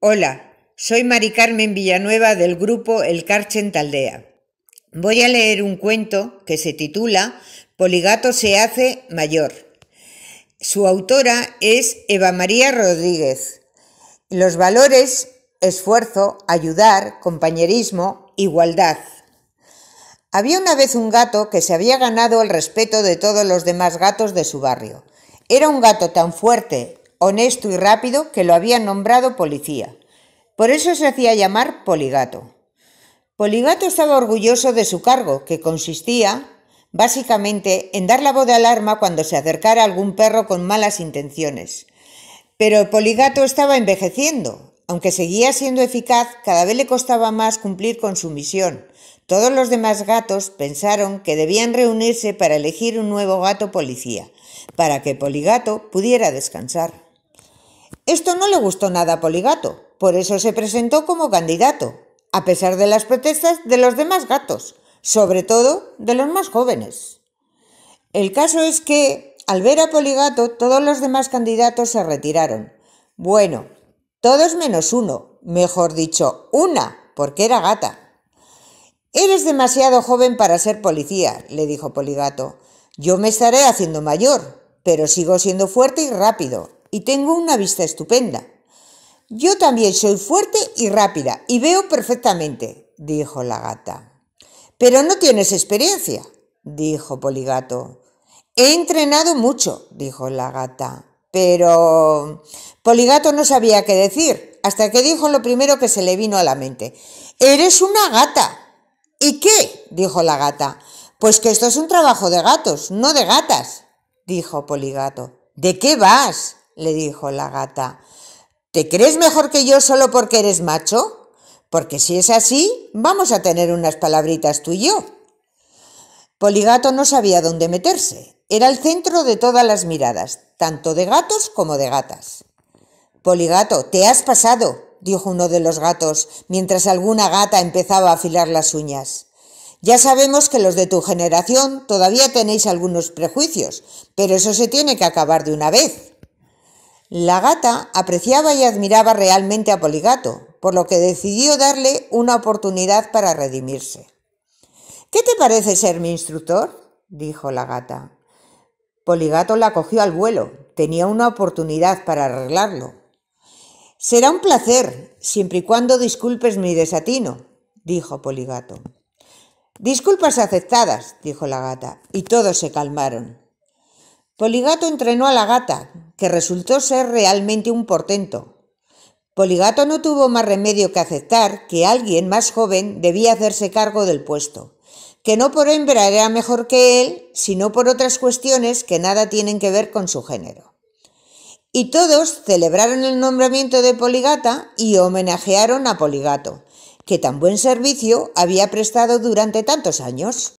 Hola, soy Mari Carmen Villanueva del grupo El Carchen Taldea. Voy a leer un cuento que se titula Poligato se hace mayor. Su autora es Eva María Rodríguez. Los valores, esfuerzo, ayudar, compañerismo, igualdad. Había una vez un gato que se había ganado el respeto de todos los demás gatos de su barrio. Era un gato tan fuerte honesto y rápido que lo habían nombrado policía. Por eso se hacía llamar Poligato. Poligato estaba orgulloso de su cargo, que consistía, básicamente, en dar la voz de alarma cuando se acercara algún perro con malas intenciones. Pero Poligato estaba envejeciendo. Aunque seguía siendo eficaz, cada vez le costaba más cumplir con su misión. Todos los demás gatos pensaron que debían reunirse para elegir un nuevo gato policía, para que Poligato pudiera descansar. Esto no le gustó nada a Poligato, por eso se presentó como candidato, a pesar de las protestas de los demás gatos, sobre todo de los más jóvenes. El caso es que, al ver a Poligato, todos los demás candidatos se retiraron. Bueno, todos menos uno, mejor dicho, una, porque era gata. Eres demasiado joven para ser policía, le dijo Poligato. Yo me estaré haciendo mayor, pero sigo siendo fuerte y rápido y tengo una vista estupenda. Yo también soy fuerte y rápida y veo perfectamente, dijo la gata. Pero no tienes experiencia, dijo Poligato. He entrenado mucho, dijo la gata. Pero Poligato no sabía qué decir, hasta que dijo lo primero que se le vino a la mente. Eres una gata. ¿Y qué? dijo la gata. Pues que esto es un trabajo de gatos, no de gatas, dijo Poligato. ¿De qué vas? le dijo la gata. ¿Te crees mejor que yo solo porque eres macho? Porque si es así, vamos a tener unas palabritas tú y yo. Poligato no sabía dónde meterse. Era el centro de todas las miradas, tanto de gatos como de gatas. Poligato, te has pasado, dijo uno de los gatos, mientras alguna gata empezaba a afilar las uñas. Ya sabemos que los de tu generación todavía tenéis algunos prejuicios, pero eso se tiene que acabar de una vez. La gata apreciaba y admiraba realmente a Poligato, por lo que decidió darle una oportunidad para redimirse. ¿Qué te parece ser mi instructor? dijo la gata. Poligato la cogió al vuelo. Tenía una oportunidad para arreglarlo. Será un placer, siempre y cuando disculpes mi desatino, dijo Poligato. Disculpas aceptadas, dijo la gata, y todos se calmaron. Poligato entrenó a la gata, que resultó ser realmente un portento. Poligato no tuvo más remedio que aceptar que alguien más joven debía hacerse cargo del puesto, que no por hembra era mejor que él, sino por otras cuestiones que nada tienen que ver con su género. Y todos celebraron el nombramiento de Poligata y homenajearon a Poligato, que tan buen servicio había prestado durante tantos años.